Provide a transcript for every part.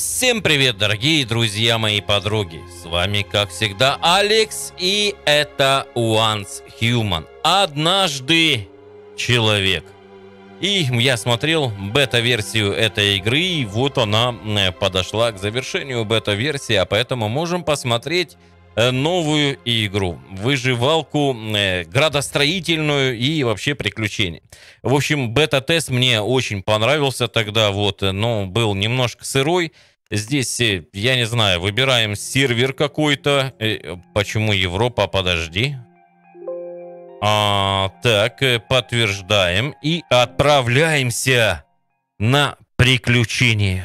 Всем привет, дорогие друзья мои подруги! С вами, как всегда, Алекс, и это Once Human. Однажды человек. И я смотрел бета-версию этой игры, и вот она э, подошла к завершению бета-версии, а поэтому можем посмотреть э, новую игру, выживалку, э, градостроительную и вообще приключения. В общем, бета-тест мне очень понравился тогда, вот, но был немножко сырой, Здесь, э, я не знаю, выбираем сервер какой-то. Э, почему Европа? Подожди. А, так, э, подтверждаем и отправляемся на приключения.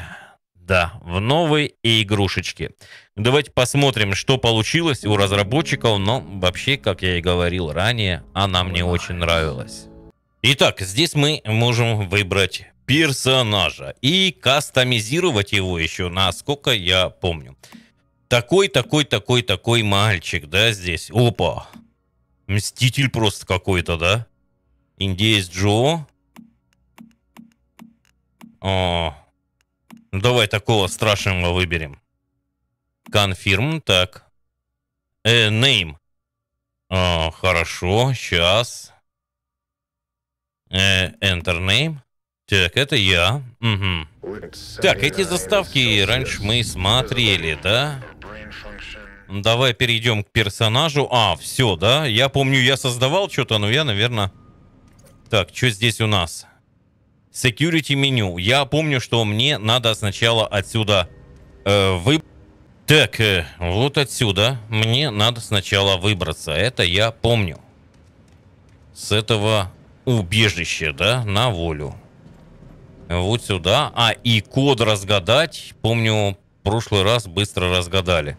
Да, в новые игрушечки. Давайте посмотрим, что получилось у разработчиков, но вообще, как я и говорил ранее, она мне очень нравилась. Итак, здесь мы можем выбрать персонажа и кастомизировать его еще, насколько я помню. Такой, такой, такой, такой мальчик, да, здесь. Опа. Мститель просто какой-то, да? Индеец Джо. О. Ну, давай такого страшного выберем. Конфирм, так. Э, name. О, а, хорошо, сейчас. Э, enter name. Так, это я. Угу. Так, эти заставки раньше мы смотрели, да? Ну, давай перейдем к персонажу. А, все, да? Я помню, я создавал что-то, но я, наверное... Так, что здесь у нас? Security меню. Я помню, что мне надо сначала отсюда э, вы... Так, э, вот отсюда мне надо сначала выбраться. Это я помню. С этого убежище, да, на волю. Вот сюда. А, и код разгадать. Помню, прошлый раз быстро разгадали.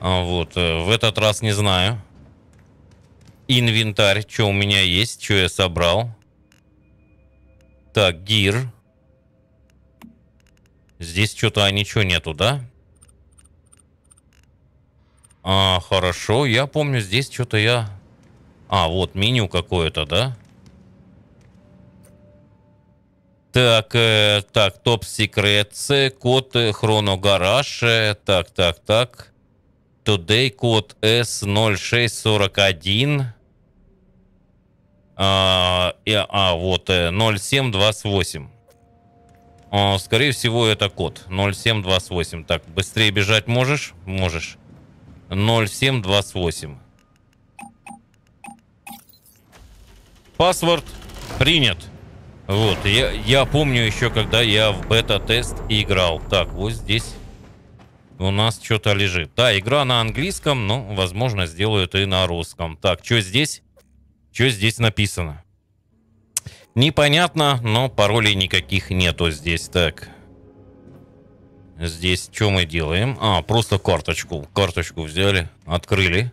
А вот, э, в этот раз не знаю. Инвентарь, что у меня есть, что я собрал. Так, гир. Здесь что-то а ничего нету, да? А, хорошо, я помню, здесь что-то я... А, вот меню какое-то, да? Так, э, так, Топ Секрет, э, код э, Хроногараж, так, так, так. Today код S0641. А, и, а вот 0728. А, скорее всего, это код 0728. Так, быстрее бежать можешь? Можешь. 0728. Паспорт принят. Вот, я, я помню еще, когда я в бета-тест играл. Так, вот здесь у нас что-то лежит. Да, игра на английском, но, возможно, сделают и на русском. Так, что здесь? Что здесь написано? Непонятно, но паролей никаких нету здесь. Так, здесь что мы делаем? А, просто карточку. Карточку взяли, открыли.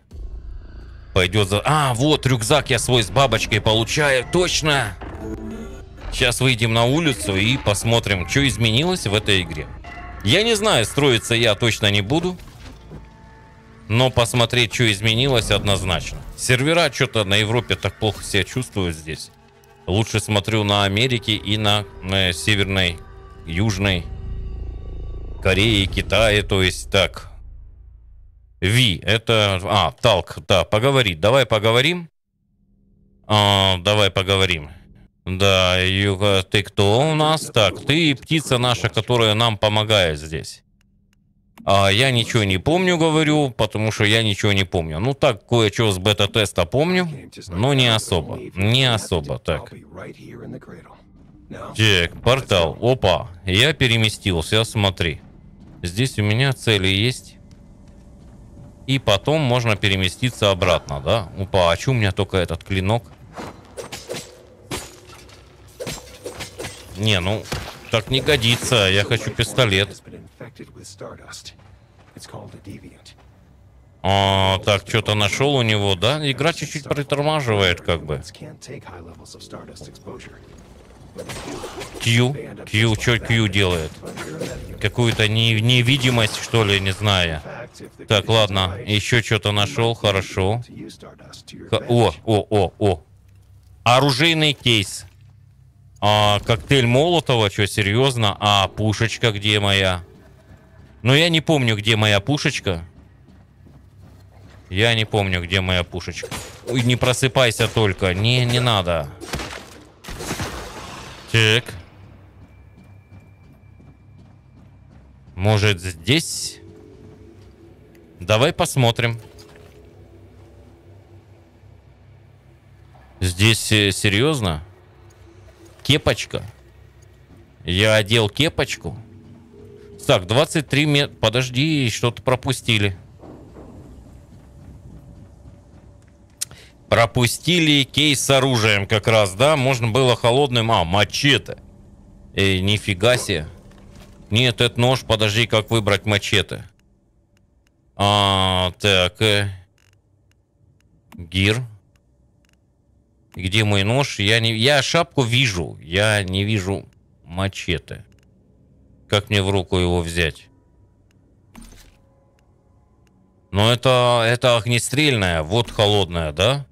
Пойдет за... А, вот, рюкзак я свой с бабочкой получаю, точно! Сейчас выйдем на улицу и посмотрим, что изменилось в этой игре. Я не знаю, строиться я точно не буду. Но посмотреть, что изменилось, однозначно. Сервера что-то на Европе так плохо себя чувствуют здесь. Лучше смотрю на Америке и на на э, Северной, Южной Корее, Китае. То есть так. Ви, это... А, Талк, да, поговорить. Давай поговорим. А, давай поговорим. Да, Юга, э, ты кто у нас? Так, ты птица наша, которая нам помогает здесь. А я ничего не помню, говорю, потому что я ничего не помню. Ну так, кое-что с бета-теста помню, но не особо. Не особо, так. Так, портал. Опа, я переместился, смотри. Здесь у меня цели есть. И потом можно переместиться обратно, да? Опа, а чё у меня только этот клинок? Не, ну, так не годится. Я хочу пистолет. А, так, что-то нашел у него, да? Игра чуть-чуть притормаживает, как бы. Q? Q, что Q делает? Какую-то не, невидимость, что ли, не знаю. Так, ладно, еще что-то нашел, хорошо. Х о, о, о, о. Оружейный кейс. А, коктейль Молотова, что, серьезно? А пушечка где моя? Но ну, я не помню, где моя пушечка. Я не помню, где моя пушечка. Ой, не просыпайся только. Не, не надо. Так. Может, здесь? Давай посмотрим. Здесь э, серьезно? Кепочка. Я одел кепочку. Так, 23 метра. Подожди, что-то пропустили. Пропустили кейс с оружием как раз, да? Можно было холодным... А, мачете. Эй, нифига себе. Нет, это нож. Подожди, как выбрать мачете? А, так. Э, гир. Где мой нож? Я, не... я шапку вижу, я не вижу мачете. Как мне в руку его взять? Но это, это огнестрельная, вот холодная, да?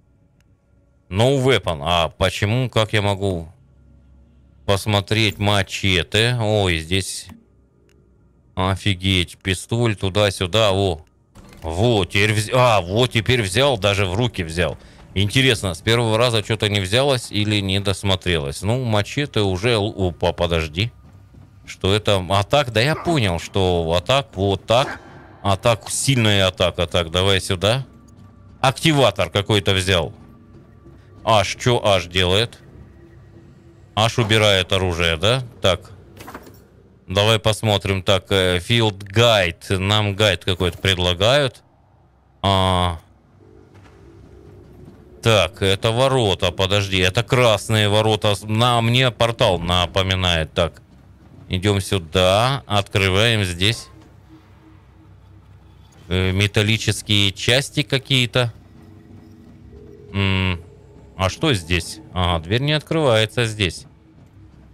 No weapon. А почему, как я могу посмотреть мачете? Ой, здесь... Офигеть, пистоль туда-сюда, о. Вот, теперь взял, а, вот теперь взял, даже в руки взял. Интересно, с первого раза что-то не взялось или не досмотрелось? Ну, мачете уже... Опа, подожди. Что это... А так, да я понял, что атак, вот так. а так сильная атака. Так, давай сюда. Активатор какой-то взял. Аж, что аж делает? Аж убирает оружие, да? Так. Давай посмотрим. Так, э, Field Guide. Нам гайд какой-то предлагают. А, так, это ворота, подожди, это красные ворота. На мне портал напоминает. Так, идем сюда, открываем здесь э, металлические части какие-то. А что здесь? Ага, дверь не открывается здесь.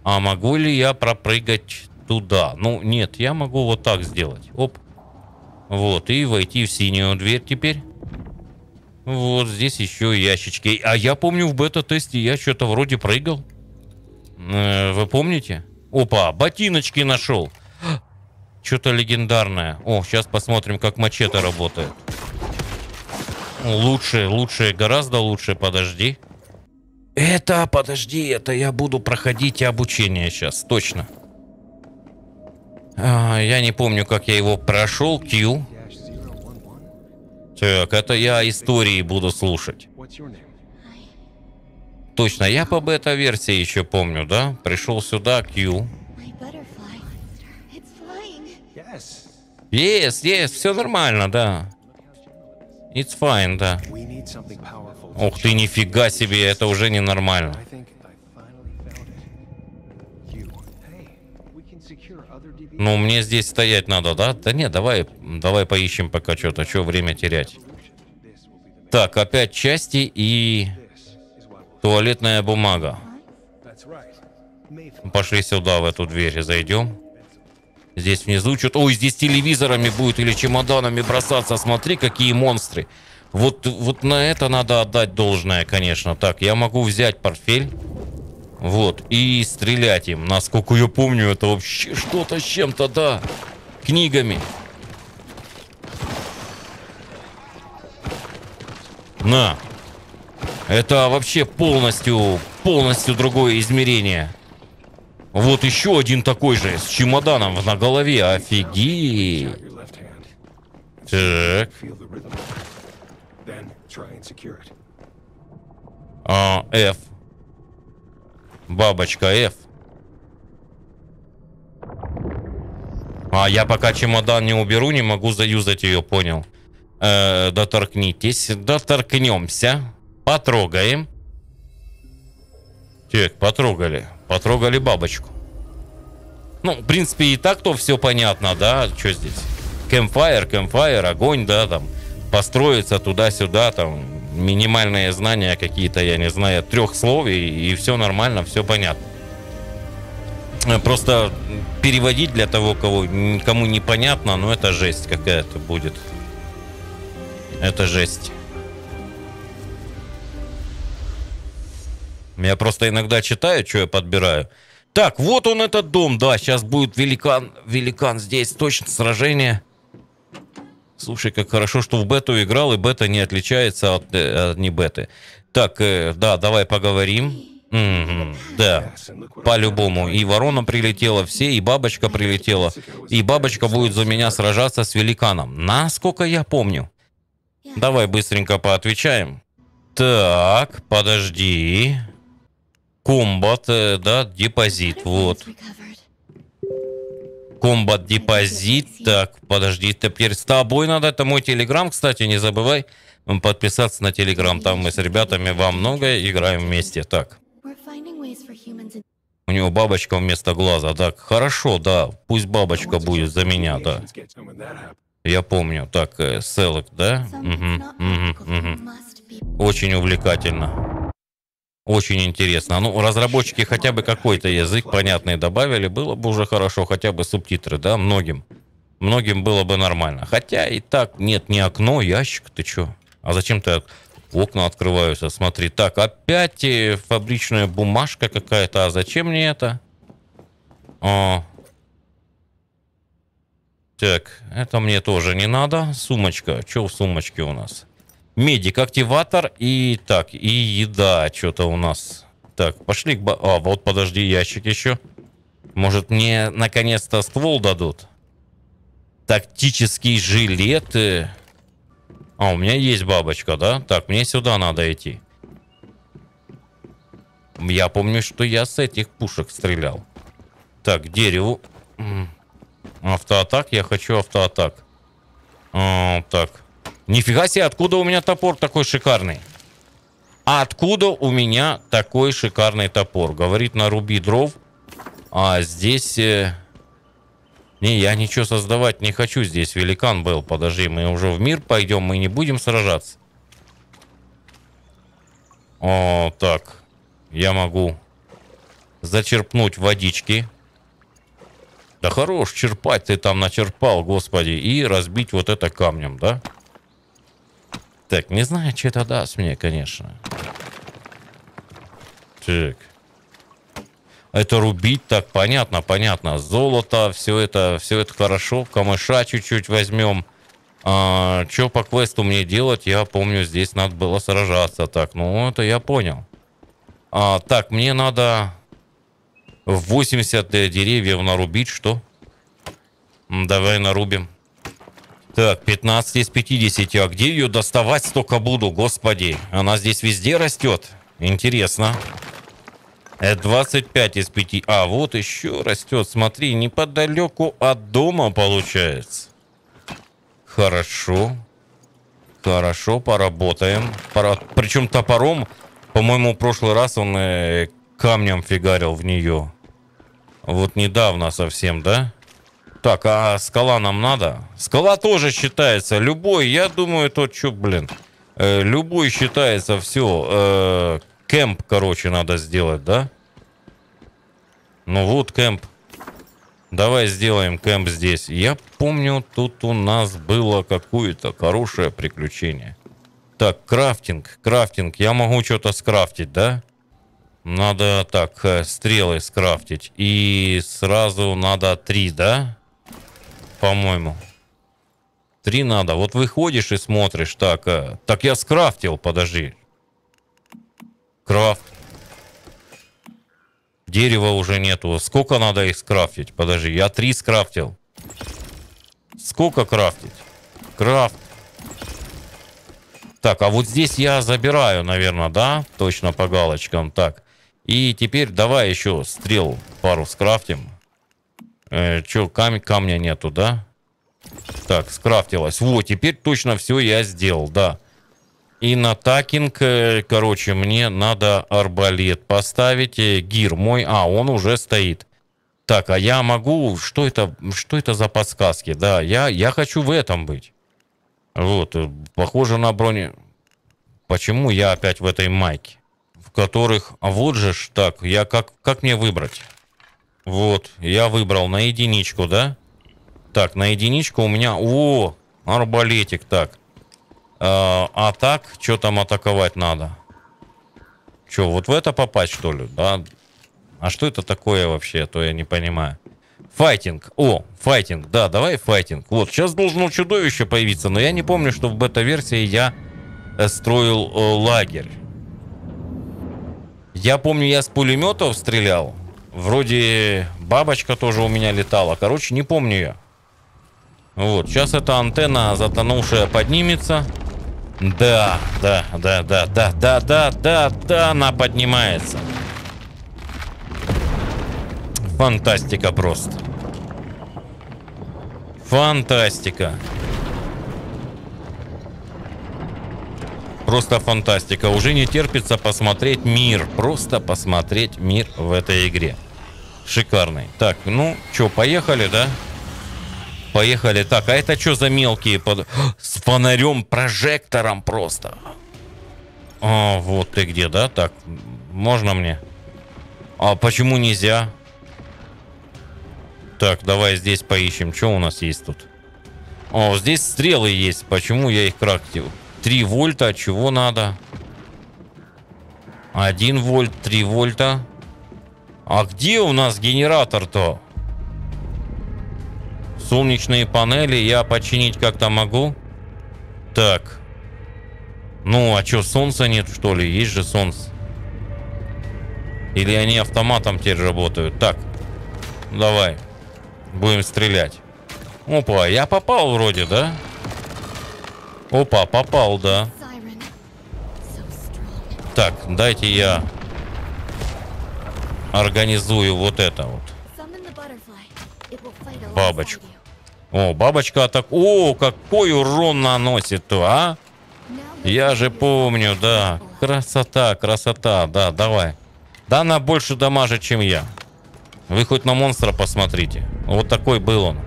А могу ли я пропрыгать туда? Ну, нет, я могу вот так сделать. Оп. Вот, и войти в синюю дверь теперь. Вот здесь еще ящички. А я помню в бета-тесте я что-то вроде прыгал. Э, вы помните? Опа, ботиночки нашел. Что-то легендарное. О, сейчас посмотрим, как мачете работает. Лучше, лучше, гораздо лучше. Подожди. Это, подожди, это я буду проходить обучение сейчас, точно. А, я не помню, как я его прошел. Q. Так, это я истории буду слушать. Точно, я по бета-версии еще помню, да? Пришел сюда, Q. Yes, yes, все нормально, да. It's fine, да. Ух ты, нифига себе, это уже ненормально. Ну, мне здесь стоять надо, да? Да нет, давай, давай поищем пока что-то. Что время терять? Так, опять части и туалетная бумага. Пошли сюда, в эту дверь, зайдем. Здесь внизу что-то... Ой, здесь телевизорами будет или чемоданами бросаться. Смотри, какие монстры. Вот, вот на это надо отдать должное, конечно. Так, я могу взять портфель. Вот, и стрелять им. Насколько я помню, это вообще что-то с чем-то, да. Книгами. На. Это вообще полностью, полностью другое измерение. Вот еще один такой же, с чемоданом на голове. Офигеть. Так. А, F. Бабочка F. А я пока чемодан не уберу, не могу заюзать ее, понял. Э, доторкнитесь. Доторкнемся. Потрогаем. Так, потрогали. Потрогали бабочку. Ну, в принципе, и так-то все понятно, да? Что здесь? Кэмфайр, кэмфайр, огонь, да, там. Построиться туда-сюда, там минимальные знания какие-то, я не знаю, трех слов, и, и все нормально, все понятно. Просто переводить для того, кого, кому непонятно, ну это жесть какая-то будет. Это жесть. Я просто иногда читаю, что я подбираю. Так, вот он этот дом, да, сейчас будет великан, великан здесь, точно сражение. Слушай, как хорошо, что в бету играл, и бета не отличается от, э, от не беты. Так, э, да, давай поговорим. Mm-hmm, да, по-любому. И ворона прилетела, все, и бабочка прилетела. И бабочка будет за меня сражаться с великаном. Насколько я помню. Давай быстренько поотвечаем. Так, подожди. Комбат, э, да, депозит, вот. Комбат депозит. Так, подожди, теперь с тобой надо. Это мой телеграм, кстати, не забывай подписаться на телеграм. Там мы с ребятами во многое играем вместе. Так. У него бабочка вместо глаза. Так, хорошо, да. Пусть бабочка будет за меня, да. Я помню. Так, э, селок, да? Угу, угу, угу. Очень увлекательно. Очень интересно. Ну, разработчики хотя бы какой-то язык понятный добавили, было бы уже хорошо, хотя бы субтитры, да, многим. Многим было бы нормально. Хотя и так нет не окно, ящик, ты чё? А зачем ты окна открываются? Смотри, так, опять э, фабричная бумажка какая-то, а зачем мне это? О. Так, это мне тоже не надо. Сумочка, чё в сумочке у нас? медик, активатор и так, и еда что-то у нас. Так, пошли к... А, вот подожди, ящик еще. Может, мне наконец-то ствол дадут? Тактические жилеты. А, у меня есть бабочка, да? Так, мне сюда надо идти. Я помню, что я с этих пушек стрелял. Так, дерево. Автоатак, я хочу автоатак. А, так. Нифига себе, откуда у меня топор такой шикарный? А откуда у меня такой шикарный топор? Говорит, наруби дров. А здесь... Э, не, я ничего создавать не хочу. Здесь великан был. Подожди, мы уже в мир пойдем. Мы не будем сражаться. О, так. Я могу зачерпнуть водички. Да хорош, черпать ты там начерпал, господи. И разбить вот это камнем, да? Да. Так, не знаю, что это даст мне, конечно. Так. Это рубить, так, понятно, понятно. Золото, все это, все это хорошо. Камыша чуть-чуть возьмем. А, что по квесту мне делать? Я помню, здесь надо было сражаться. Так, ну это я понял. А, так, мне надо 80 э, деревьев нарубить, что? Давай нарубим. Так, 15 из 50. А где ее доставать столько буду, господи? Она здесь везде растет. Интересно. Это 25 из 5. А, вот еще растет. Смотри, неподалеку от дома получается. Хорошо. Хорошо, поработаем. Причем топором, по-моему, в прошлый раз он э, камнем фигарил в нее. Вот недавно совсем, да? Так, а скала нам надо? Скала тоже считается. Любой, я думаю, тот, что, блин, э, любой считается, все. Э, кемп, короче, надо сделать, да? Ну вот кемп. Давай сделаем кемп здесь. Я помню, тут у нас было какое-то хорошее приключение. Так, крафтинг, крафтинг. Я могу что-то скрафтить, да? Надо так, э, стрелы скрафтить. И сразу надо три, да? по-моему. Три надо. Вот выходишь и смотришь. Так, а, так я скрафтил, подожди. Крафт. Дерева уже нету. Сколько надо их скрафтить? Подожди, я три скрафтил. Сколько крафтить? Крафт. Так, а вот здесь я забираю, наверное, да? Точно по галочкам. Так. И теперь давай еще стрел пару скрафтим. Э, Че, кам камня нету, да? Так, скрафтилось. Вот, теперь точно все я сделал, да. И на такинг, э, короче, мне надо арбалет поставить. Э, гир мой, а, он уже стоит. Так, а я могу... Что это, что это за подсказки? Да, я, я хочу в этом быть. Вот, э, похоже на броне... Почему я опять в этой майке? В которых... А вот же ж так, я как, как мне выбрать? Вот, я выбрал на единичку, да? Так, на единичку у меня... О, арбалетик, так. А, а так, что там атаковать надо? Что, вот в это попасть, что ли? Да? А что это такое вообще, то я не понимаю. Файтинг. О, файтинг. Да, давай файтинг. Вот, сейчас должно чудовище появиться, но я не помню, что в бета-версии я э, строил э, лагерь. Я помню, я с пулеметов стрелял. Вроде бабочка тоже у меня летала. Короче, не помню ее. Вот, сейчас эта антенна затонувшая поднимется. Да, да, да, да, да, да, да, да, да, она поднимается. Фантастика просто. Фантастика. Просто фантастика. Уже не терпится посмотреть мир. Просто посмотреть мир в этой игре. Шикарный. Так, ну, что, поехали, да? Поехали. Так, а это что за мелкие под... С фонарем, прожектором просто. А, вот ты где, да? Так, можно мне? А почему нельзя? Так, давай здесь поищем. Что у нас есть тут? О, здесь стрелы есть. Почему я их крактил? 3 вольта, чего надо? 1 вольт, 3 вольта. А где у нас генератор-то? Солнечные панели я починить как-то могу. Так. Ну, а что, солнца нет, что ли? Есть же солнце. Или они автоматом теперь работают? Так, давай. Будем стрелять. Опа, я попал вроде, да? Опа, попал, да. Так, дайте я организую вот это вот. Бабочку. О, бабочка атак... О, какой урон наносит, а? Я же помню, да. Красота, красота, да, давай. Да она больше дамажит, чем я. Вы хоть на монстра посмотрите. Вот такой был он.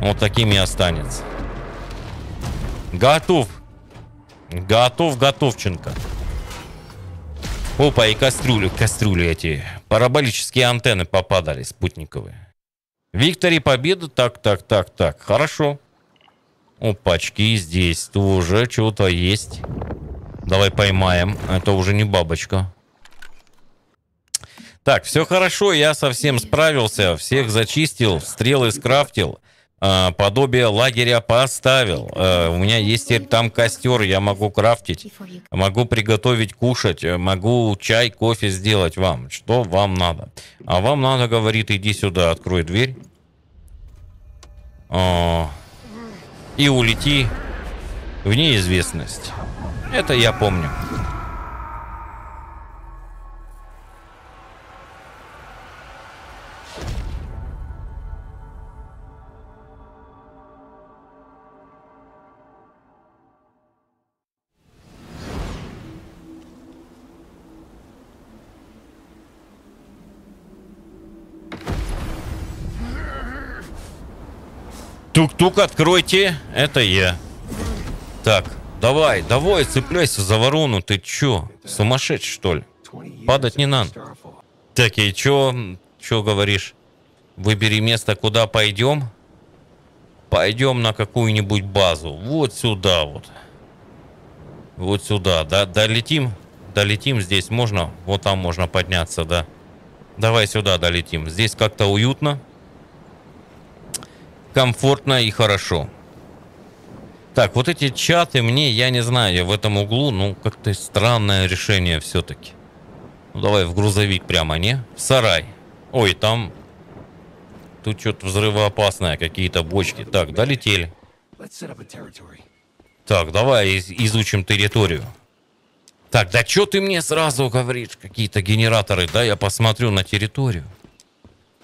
Вот таким и останется. Готов. Готов, готовченко. Опа, и кастрюлю, кастрюлю эти. Параболические антенны попадали, спутниковые. Виктори победа, так, так, так, так, хорошо. Опачки, здесь тоже что-то есть. Давай поймаем, это а уже не бабочка. Так, все хорошо, я совсем справился, всех зачистил, стрелы скрафтил. А, подобие лагеря поставил. А, у меня есть там костер, я могу крафтить, могу приготовить кушать, могу чай, кофе сделать вам. Что вам надо? А вам надо, говорит, иди сюда, открой дверь. А, и улети в неизвестность. Это я помню. Тук-тук, откройте. Это я. Так, давай, давай, цепляйся за ворону. Ты чё, сумасшедший, что ли? Падать не надо. Так, и чё, чё говоришь? Выбери место, куда пойдем. Пойдем на какую-нибудь базу. Вот сюда вот. Вот сюда, да? Долетим? Долетим здесь можно? Вот там можно подняться, да? Давай сюда долетим. Здесь как-то уютно комфортно и хорошо. Так, вот эти чаты мне, я не знаю, я в этом углу, ну, как-то странное решение все-таки. Ну, давай в грузовик прямо, не? В сарай. Ой, там... Тут что-то взрывоопасное, какие-то бочки. Так, долетели. Так, давай из изучим территорию. Так, да что ты мне сразу говоришь? Какие-то генераторы, да, я посмотрю на территорию.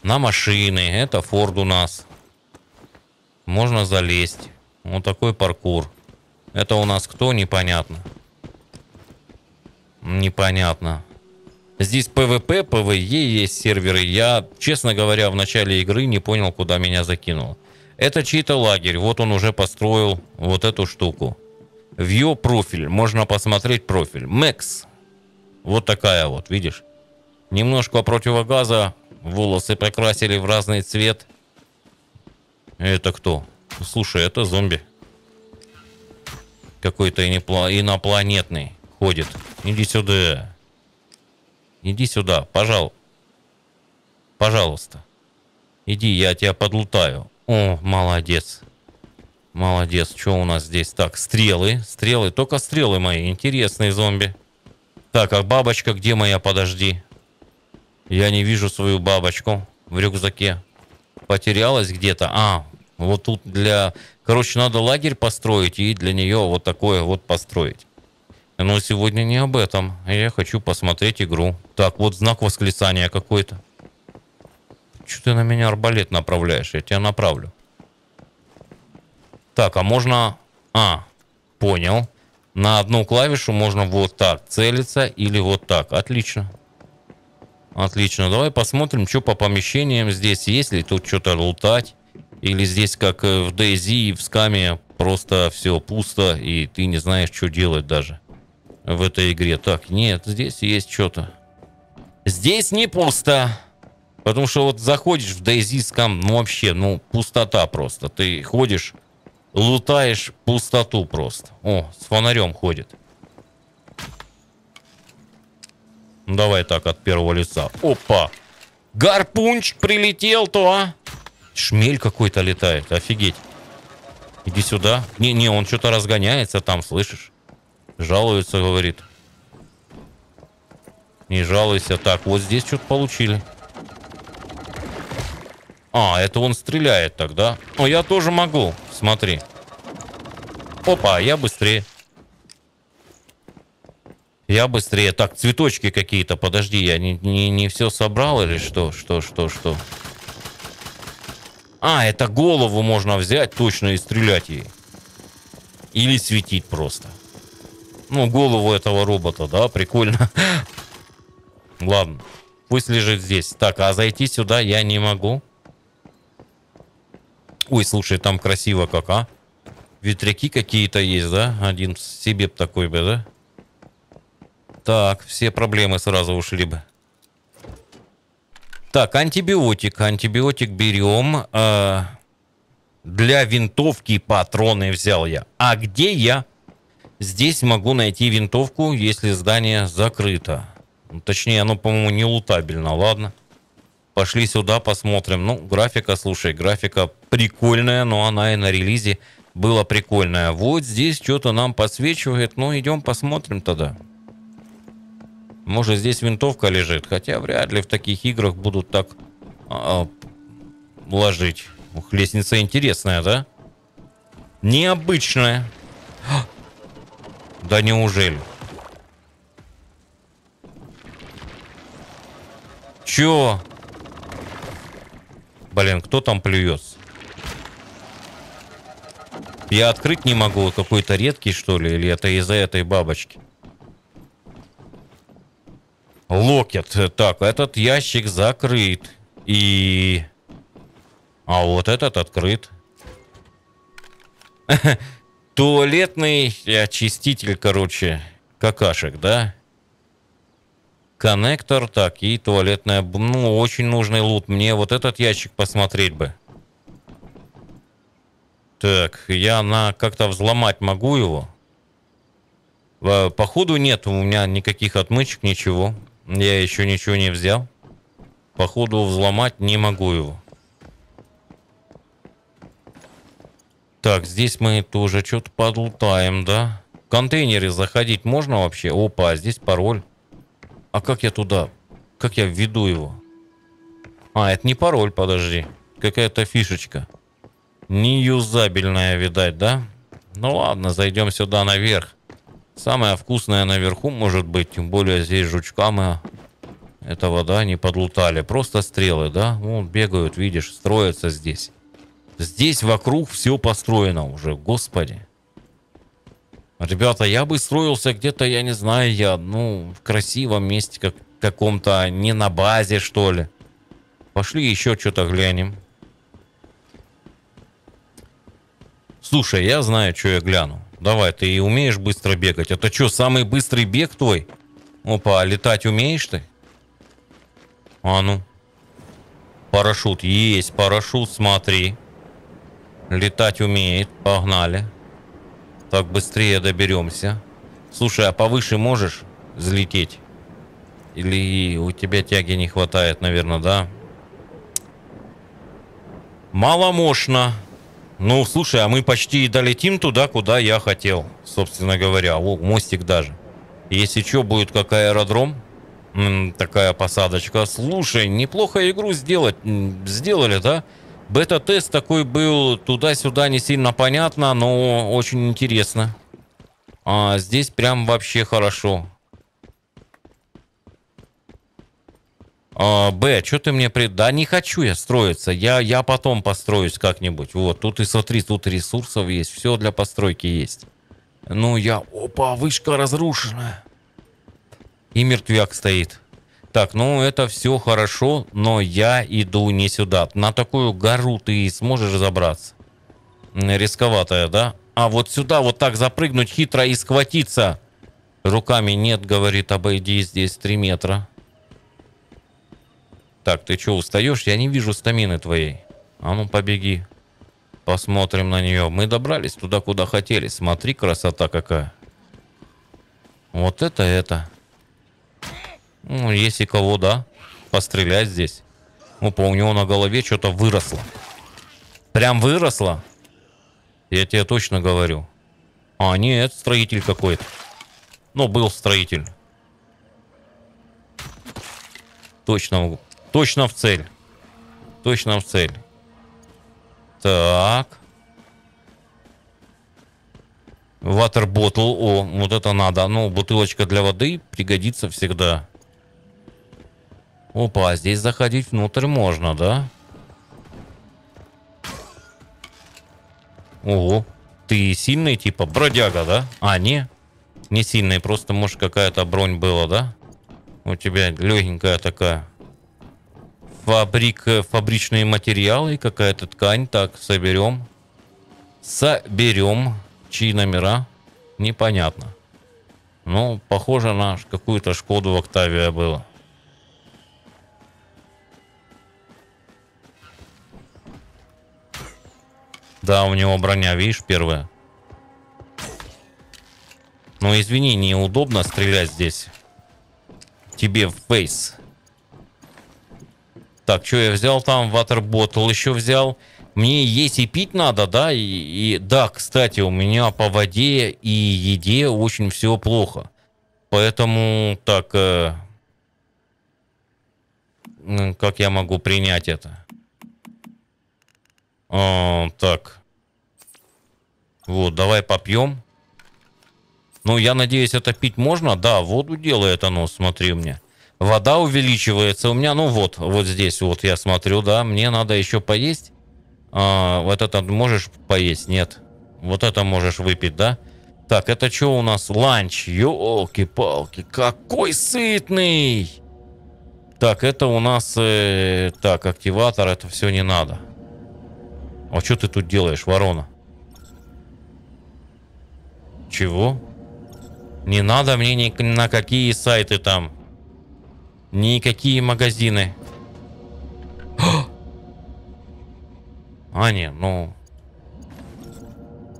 На машины, это Форд у нас. Можно залезть. Вот такой паркур. Это у нас кто, непонятно. Непонятно. Здесь ПВП, ПВЕ есть серверы. Я, честно говоря, в начале игры не понял, куда меня закинуло. Это чей-то лагерь. Вот он уже построил вот эту штуку. View профиль. Можно посмотреть профиль. Max. Вот такая вот, видишь? Немножко противогаза. Волосы покрасили в разный цвет. Это кто? Слушай, это зомби. Какой-то инопланетный ходит. Иди сюда. Иди сюда, пожалуй. Пожалуйста. Иди, я тебя подлутаю. О, молодец. Молодец. Что у нас здесь? Так, стрелы. Стрелы. Только стрелы мои. Интересные зомби. Так, а бабочка где моя? Подожди. Я не вижу свою бабочку в рюкзаке потерялась где-то. А, вот тут для... Короче, надо лагерь построить и для нее вот такое вот построить. Но сегодня не об этом. Я хочу посмотреть игру. Так, вот знак восклицания какой-то. Че ты на меня арбалет направляешь? Я тебя направлю. Так, а можно... А, понял. На одну клавишу можно вот так целиться или вот так. Отлично. Отлично, давай посмотрим, что по помещениям здесь, есть ли тут что-то лутать. Или здесь, как э, в DayZ в скаме, просто все пусто, и ты не знаешь, что делать даже в этой игре. Так, нет, здесь есть что-то. Здесь не пусто. Потому что вот заходишь в DayZ скам, ну вообще, ну пустота просто. Ты ходишь, лутаешь пустоту просто. О, с фонарем ходит. Ну, давай так, от первого лица. Опа! Гарпунч прилетел-то, а? Шмель какой-то летает, офигеть. Иди сюда. Не-не, он что-то разгоняется там, слышишь? Жалуется, говорит. Не жалуйся. Так, вот здесь что-то получили. А, это он стреляет тогда. Но я тоже могу. Смотри. Опа, я быстрее. Я быстрее. Так, цветочки какие-то, подожди, я не, не, не все собрал или что? Что, что, что? А, это голову можно взять точно и стрелять ей. Или светить просто. Ну, голову этого робота, да, прикольно. Ладно, пусть лежит здесь. Так, а зайти сюда я не могу. Ой, слушай, там красиво как, а? Ветряки какие-то есть, да? Один себе такой бы, да? Так, все проблемы сразу ушли бы. Так, антибиотик. Антибиотик берем. Э, для винтовки патроны взял я. А где я? Здесь могу найти винтовку, если здание закрыто. Ну, точнее, оно, по-моему, не лутабельно. Ладно. Пошли сюда, посмотрим. Ну, графика, слушай, графика прикольная, но она и на релизе была прикольная. Вот здесь что-то нам подсвечивает. Ну, идем посмотрим тогда. Может, здесь винтовка лежит, хотя вряд ли в таких играх будут так а, а ложить. Ух, лестница интересная, да? Необычная. Да неужели? Чё? Блин, кто там плюется? Я открыть не могу, какой-то редкий, что ли, или это из-за этой бабочки? локет. Так, этот ящик закрыт. И... А вот этот открыт. Туалетный очиститель, короче, какашек, да? Коннектор, так, и туалетная... Ну, очень нужный лут. Мне вот этот ящик посмотреть бы. Так, я на как-то взломать могу его? Э, походу нет, у меня никаких отмычек, ничего. Я еще ничего не взял. Походу взломать не могу его. Так, здесь мы тоже что-то подлутаем, да? В контейнеры заходить можно вообще? Опа, а здесь пароль. А как я туда? Как я введу его? А, это не пароль, подожди. Какая-то фишечка. Неюзабельная, видать, да? Ну ладно, зайдем сюда наверх. Самое вкусное наверху может быть, тем более здесь жучками этого да не подлутали. Просто стрелы, да? Ну, Вон бегают, видишь, строятся здесь. Здесь вокруг все построено уже, господи. Ребята, я бы строился где-то, я не знаю, я, ну, в красивом месте как каком-то, а не на базе, что ли. Пошли еще что-то глянем. Слушай, я знаю, что я гляну. Давай, ты умеешь быстро бегать? Это что, самый быстрый бег твой? Опа, а летать умеешь ты? А ну. Парашют. Есть парашют, смотри. Летать умеет. Погнали. Так быстрее доберемся. Слушай, а повыше можешь взлететь? Или у тебя тяги не хватает, наверное, да? Маломощно. Ну, слушай, а мы почти долетим туда, куда я хотел, собственно говоря. О, мостик даже. Если что, будет как аэродром, такая посадочка. Слушай, неплохо игру сделать. Сделали, да? Бета-тест такой был туда-сюда не сильно понятно, но очень интересно. А здесь прям вообще хорошо. А, Б, что ты мне... Пред... Да не хочу я строиться, я, я потом построюсь как-нибудь. Вот, тут и смотри, тут ресурсов есть, все для постройки есть. Ну, я... Опа, вышка разрушена. И мертвяк стоит. Так, ну это все хорошо, но я иду не сюда. На такую гору ты сможешь забраться? Рисковатая, да? А вот сюда вот так запрыгнуть хитро и схватиться. Руками нет, говорит, обойди здесь три метра. Так, ты что, устаешь? Я не вижу стамины твоей. А ну, побеги. Посмотрим на нее. Мы добрались туда, куда хотели. Смотри, красота какая. Вот это это. Ну, если кого, да. Пострелять здесь. Ну, Опа, у него на голове что-то выросло. Прям выросло? Я тебе точно говорю. А, нет, строитель какой-то. Ну, был строитель. Точно Точно в цель. Точно в цель. Так. Ватерботл. О, вот это надо. Ну, бутылочка для воды пригодится всегда. Опа, а здесь заходить внутрь можно, да? Ого. Ты сильный, типа, бродяга, да? А, не. Не сильный, просто, может, какая-то бронь была, да? У тебя легенькая такая фабрик, э, фабричные материалы, какая-то ткань. Так, соберем. Соберем. Чьи номера? Непонятно. Ну, похоже на какую-то Шкоду Октавия было. Да, у него броня, видишь, первая. Ну, извини, неудобно стрелять здесь. Тебе в фейс. Так, что я взял там? Ватерботл еще взял. Мне есть и пить надо, да? И, и да, кстати, у меня по воде и еде очень все плохо. Поэтому так, э, ну, как я могу принять это? Э, так, вот, давай попьем. Ну, я надеюсь, это пить можно? Да, воду делает оно, смотри мне вода увеличивается. У меня, ну вот, вот здесь вот я смотрю, да, мне надо еще поесть. А, вот это можешь поесть? Нет. Вот это можешь выпить, да? Так, это что у нас? Ланч. Ёлки-палки, какой сытный! Так, это у нас... Э, так, активатор, это все не надо. А что ты тут делаешь, ворона? Чего? Не надо мне ни, на какие сайты там. Никакие магазины. А, не, ну...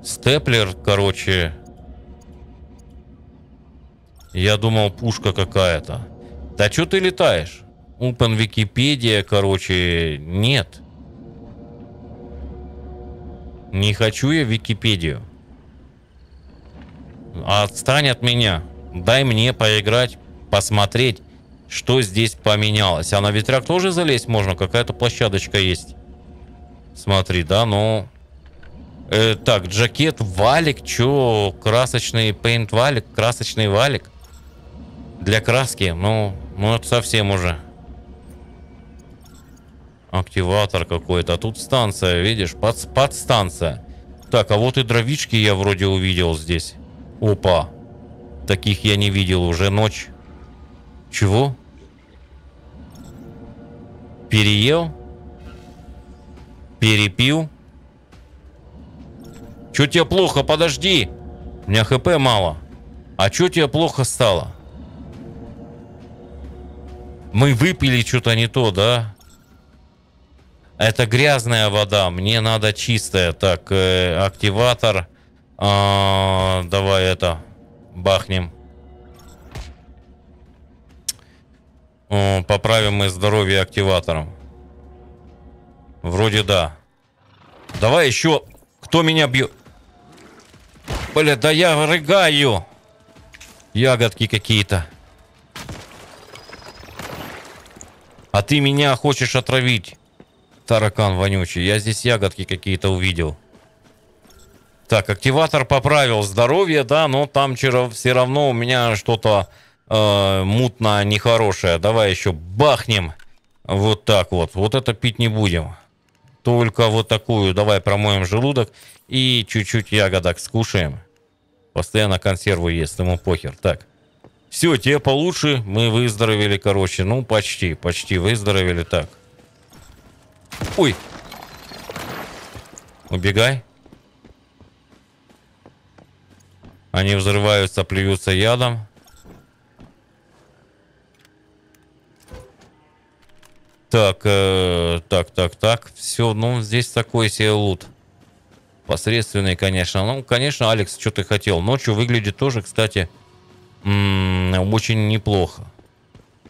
Степлер, короче... Я думал, пушка какая-то. Да что ты летаешь? Упан Википедия, короче, нет. Не хочу я Википедию. Отстань от меня. Дай мне поиграть, посмотреть. Что здесь поменялось? А на ветряк тоже залезть можно? Какая-то площадочка есть. Смотри, да, ну... Э, так, джакет, валик, чё? Красочный пейнт валик, красочный валик. Для краски, ну, ну это совсем уже. Активатор какой-то. А тут станция, видишь, под, подстанция. Так, а вот и дровички я вроде увидел здесь. Опа. Таких я не видел, уже ночь. Чего? Переел? Перепил? Чё тебе плохо? Подожди! У меня ХП мало. А чё тебе плохо стало? Мы выпили что-то не то, да? Это грязная вода, мне надо чистая. Так, э, активатор. А, давай это бахнем. поправим мы здоровье активатором. Вроде да. Давай еще. Кто меня бьет? Бля, да я рыгаю. Ягодки какие-то. А ты меня хочешь отравить, таракан вонючий. Я здесь ягодки какие-то увидел. Так, активатор поправил здоровье, да, но там вчера все равно у меня что-то э, мутная, нехорошая. Давай еще бахнем. Вот так вот. Вот это пить не будем. Только вот такую. Давай промоем желудок и чуть-чуть ягодок скушаем. Постоянно консервы ест, ему похер. Так. Все, тебе получше. Мы выздоровели, короче. Ну, почти, почти выздоровели. Так. Ой. Убегай. Они взрываются, плюются ядом. Так, э, так, так, так. Все, ну, здесь такой себе лут. Посредственный, конечно. Ну, конечно, Алекс, что ты хотел? Ночью выглядит тоже, кстати, очень неплохо.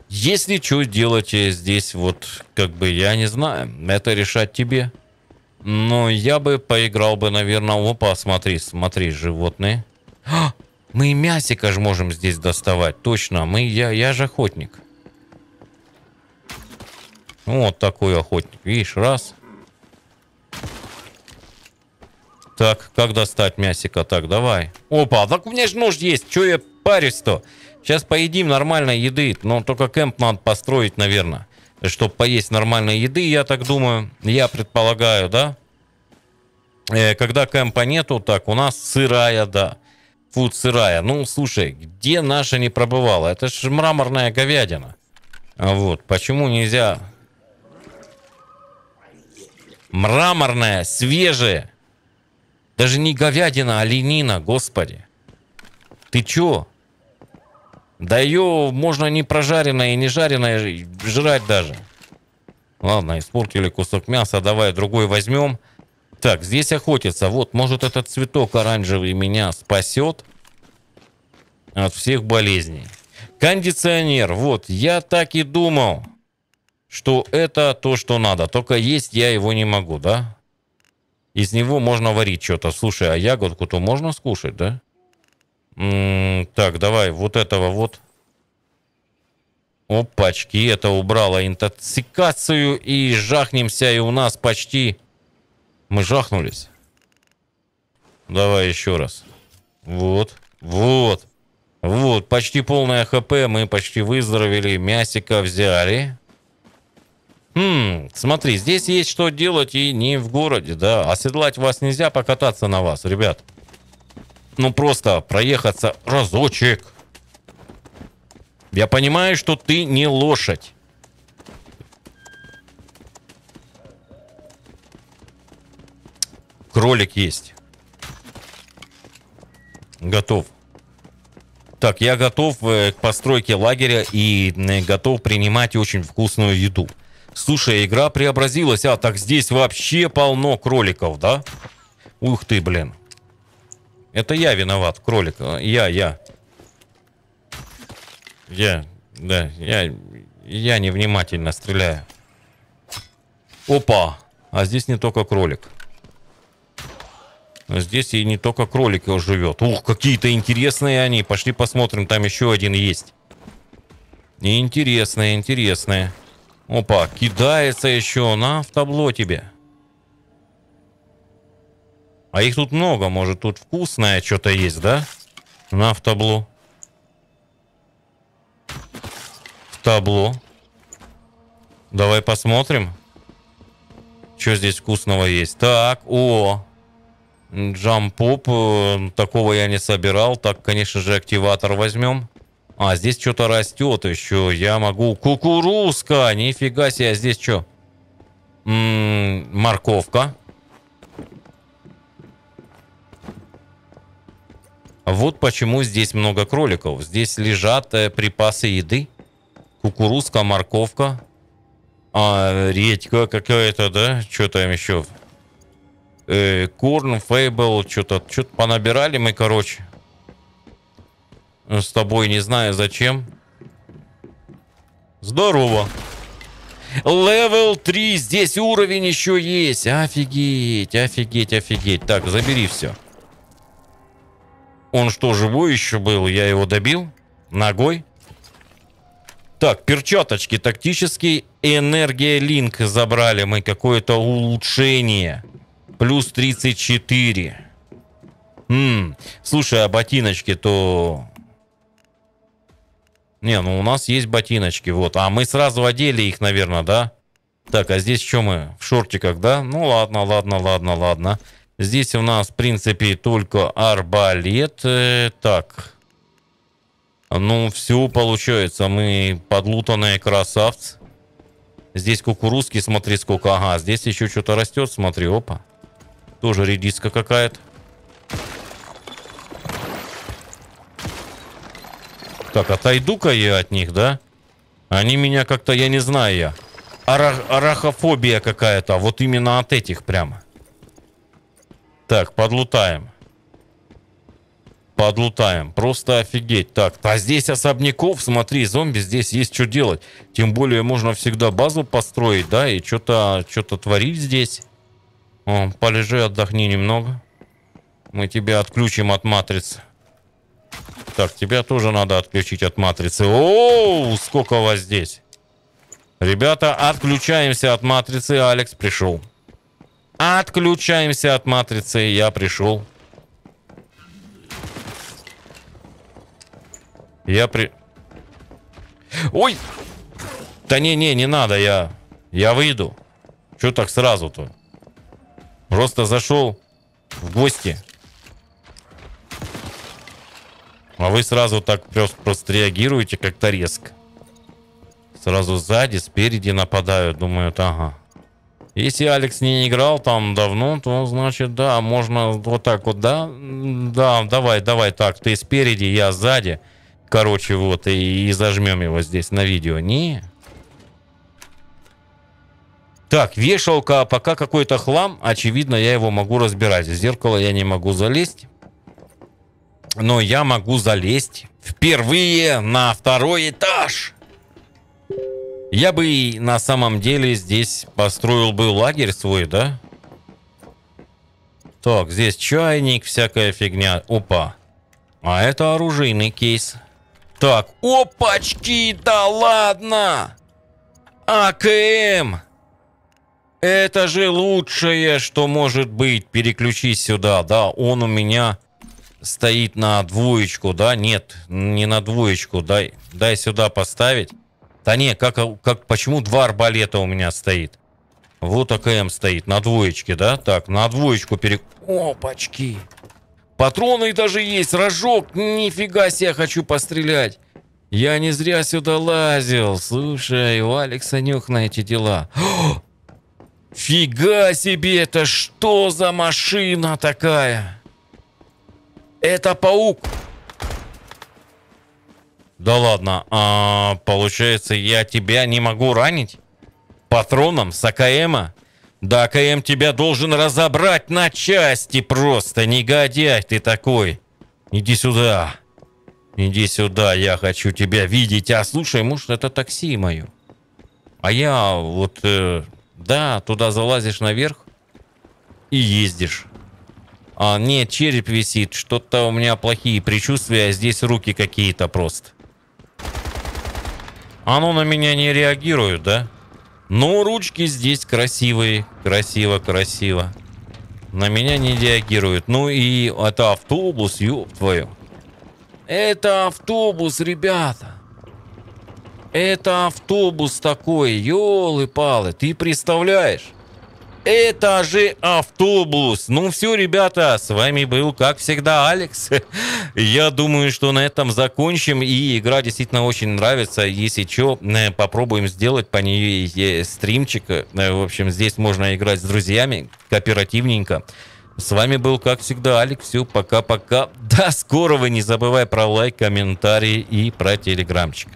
Если что делать здесь, вот, как бы, я не знаю. Это решать тебе. Но я бы поиграл бы, наверное... Опа, смотри, смотри, животные. А, мы мясико же можем здесь доставать, точно. Мы, я, я же охотник. Ну, вот такой охотник. Видишь, раз. Так, как достать мясика? Так, давай. Опа, так у меня же нож есть. Че я парюсь-то? Сейчас поедим нормальной еды. Но только кемп надо построить, наверное. Чтобы поесть нормальной еды, я так думаю. Я предполагаю, да? Э, когда кемпа нету, так, у нас сырая, да. Фуд сырая. Ну, слушай, где наша не пробывала? Это же мраморная говядина. Вот, почему нельзя Мраморная, свежая, Даже не говядина, а ленина, господи. Ты чё? Да ее можно не прожаренное и не жареное жрать даже. Ладно, испортили кусок мяса, давай другой возьмем. Так, здесь охотится. Вот, может этот цветок оранжевый меня спасет от всех болезней. Кондиционер, вот, я так и думал что это то, что надо. Только есть я его не могу, да? Из него можно варить что-то. Слушай, а ягодку-то можно скушать, да? М -м так, давай вот этого вот. Опачки, это убрало интоксикацию и жахнемся, и у нас почти... Мы жахнулись. Давай еще раз. Вот, вот, вот, почти полное ХП, мы почти выздоровели, мясика взяли. Хм, смотри, здесь есть что делать и не в городе, да. Оседлать вас нельзя, покататься на вас, ребят. Ну просто проехаться разочек. Я понимаю, что ты не лошадь. Кролик есть. Готов. Так, я готов э, к постройке лагеря и э, готов принимать очень вкусную еду. Слушай, игра преобразилась. А, так здесь вообще полно кроликов, да? Ух ты, блин. Это я виноват, кролик. Я, я. Я, да, я, я невнимательно стреляю. Опа! А здесь не только кролик. А здесь и не только кролик живет. Ух, какие-то интересные они. Пошли посмотрим, там еще один есть. Интересные, интересные. Опа, кидается еще на в табло тебе. А их тут много, может тут вкусное что-то есть, да? На в табло. В табло. Давай посмотрим, что здесь вкусного есть. Так, о, джампоп, э, такого я не собирал. Так, конечно же, активатор возьмем. А здесь что-то растет еще. Я могу... Кукурузка! Нифига себе, а здесь что? М -м, морковка. Вот почему здесь много кроликов. Здесь лежат э, припасы еды. Кукурузка, морковка. А, редька какая-то, да? Что там еще? Э, фейбл, что-то что то понабирали мы, короче с тобой, не знаю зачем. Здорово. Левел 3, здесь уровень еще есть. Офигеть, офигеть, офигеть. Так, забери все. Он что, живой еще был? Я его добил? Ногой? Так, перчаточки тактический. Энергия Линк забрали мы. Какое-то улучшение. Плюс 34. М Слушай, а ботиночки-то не, ну у нас есть ботиночки, вот. А мы сразу одели их, наверное, да? Так, а здесь что мы? В шортиках, да? Ну ладно, ладно, ладно, ладно. Здесь у нас, в принципе, только арбалет. Э, так. Ну, все получается. Мы подлутанные красавцы. Здесь кукурузки, смотри, сколько. Ага, здесь еще что-то растет, смотри, опа. Тоже редиска какая-то. как, отойду-ка я от них, да? Они меня как-то, я не знаю я. Ара арахофобия какая-то, вот именно от этих прямо. Так, подлутаем. Подлутаем. Просто офигеть. Так, а здесь особняков, смотри, зомби, здесь есть что делать. Тем более можно всегда базу построить, да, и что-то что творить здесь. О, полежи, отдохни немного. Мы тебя отключим от матрицы. Так, тебя тоже надо отключить от матрицы. О, сколько вас здесь. Ребята, отключаемся от матрицы. Алекс пришел. Отключаемся от матрицы. Я пришел. Я при... Ой! Да не-не, не надо, я... Я выйду. Че так сразу-то? Просто зашел в гости. А вы сразу так просто, просто реагируете как-то резко. Сразу сзади, спереди нападают. Думают, ага. Если Алекс не играл там давно, то значит, да, можно вот так вот, да? Да, давай, давай так, ты спереди, я сзади. Короче, вот, и, и зажмем его здесь на видео. Не. Так, вешалка, пока какой-то хлам. Очевидно, я его могу разбирать. В зеркало я не могу залезть но я могу залезть впервые на второй этаж. Я бы на самом деле здесь построил бы лагерь свой, да? Так, здесь чайник, всякая фигня. Опа. А это оружейный кейс. Так, опачки, да ладно! АКМ! Это же лучшее, что может быть. Переключись сюда, да, он у меня стоит на двоечку, да, нет, не на двоечку, дай, дай сюда поставить. Да не, как, как, почему два арбалета у меня стоит? Вот АКМ стоит, на двоечке, да? Так, на двоечку перек... Опачки! Патроны даже есть, рожок, нифига себе, хочу пострелять. Я не зря сюда лазил. Слушай, у Алекса нюх на эти дела. О! Фига себе, это что за машина такая? Это паук. Да ладно. А, получается, я тебя не могу ранить? Патроном с АКМа? Да АКМ тебя должен разобрать на части просто. Негодяй ты такой. Иди сюда. Иди сюда, я хочу тебя видеть. А слушай, может, это такси мое? А я вот... Э, да, туда залазишь наверх и ездишь. А, нет, череп висит. Что-то у меня плохие предчувствия. Здесь руки какие-то просто. Оно а ну, на меня не реагирует, да? Но ну, ручки здесь красивые. Красиво, красиво. На меня не реагирует. Ну и это автобус, ёб твою. Это автобус, ребята. Это автобус такой, елы-палы. Ты представляешь? Это же автобус. Ну все, ребята, с вами был, как всегда, Алекс. Я думаю, что на этом закончим. И игра действительно очень нравится. Если что, э, попробуем сделать по ней э, стримчик. Э, в общем, здесь можно играть с друзьями кооперативненько. С вами был, как всегда, Алекс. Все, пока-пока. До скорого. Не забывай про лайк, комментарии и про телеграмчик.